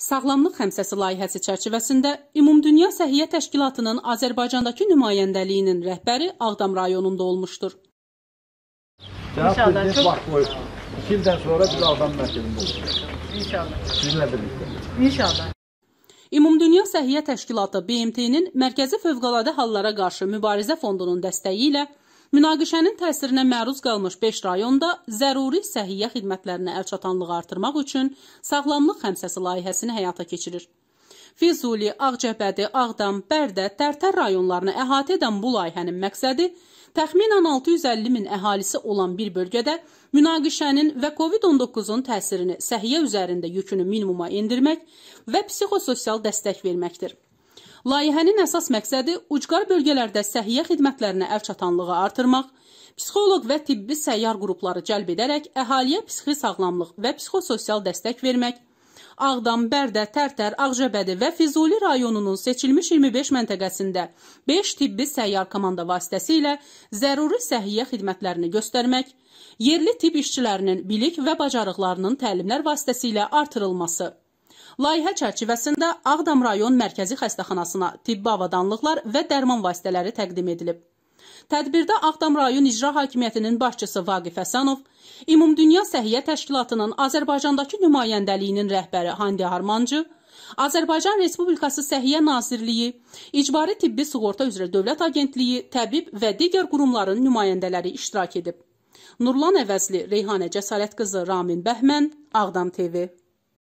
Sağlamlıq həmsəsi layihəsi çərçivəsində Ümumdünya Səhiyyə Təşkilatının Azərbaycandakı nümayəndəliyinin rəhbəri Ağdam rayonunda olmuşdur. İnşallah çox vaxt qoyub. 2 ildən sonra biz Ağdam mərkəzində olacağıq. İnşallah. Sizinlə birlikdə. İnşallah. Ümumdünya Səhiyyə Təşkilatı BMT-nin Mərkəzi Fövqəladə Hallara Qarşı Mübarizə Fondunun dəstəyi ilə Münaqişənin təsirinə məruz qalmış 5 rayonda zəruri səhiyyə xidmətlərinə əlçatanlığı artırmaq üçün sağlamlıq xəmsəsi layihəsini həyata keçirir. Füzuli, Ağcəbədi, Ağdam, Bərdə, Tərtər rayonlarını əhatə edən bu layihənin məqsədi təxminən 650 min əhalisi olan bir bölgədə münaqişənin və COVID-19-un təsirini səhiyyə üzərində yükünü minimuma endirmək və psixososial dəstək verməkdir. Layihənin əsas məqsədi ucqar bölgələrdə səhiyyə xidmətlərinə əlçatanlığı artırmaq, psixoloq və tibbi səyyar qrupları cəlb edərək əhaliyə psixi sağlamlıq və psixososial dəstək vermək, Ağdam, Bərdə, Tərtər, Ağcabədi və Füzuli rayonunun seçilmiş 25 məntəqəsində 5 tibbi səyyar komanda vasitəsilə zəruri səhiyyə xidmətlərini göstərmək, yerli tibb işçilərinin bilik və bacarıqlarının təlimlər vasitəsilə artırılması Layihə çərçivəsində Ağdam rayon mərkəzi xəstəxanasına tibbi avadanlıqlar və dərman vasitələri təqdim edilib. Tədbirdə Ağdam rayon icra hakimiyyətinin başçısı Vaqif Həsənov, Ümumdünya Səhiyyə Təşkilatının Azərbaycandakı nümayəndəliyinin rəhbəri Handi Harmancı, Azərbaycan Respublikası Səhiyyə Nazirliyi, İcbari Tibbi Sığorta üzrə Dövlət Agentliyi, təbib və digər qurumların nümayəndələri iştirak edib. Nurlan Əvəzli, Reyhanə Cəsarət qızı Ramin Bəhmən, Ağdam TV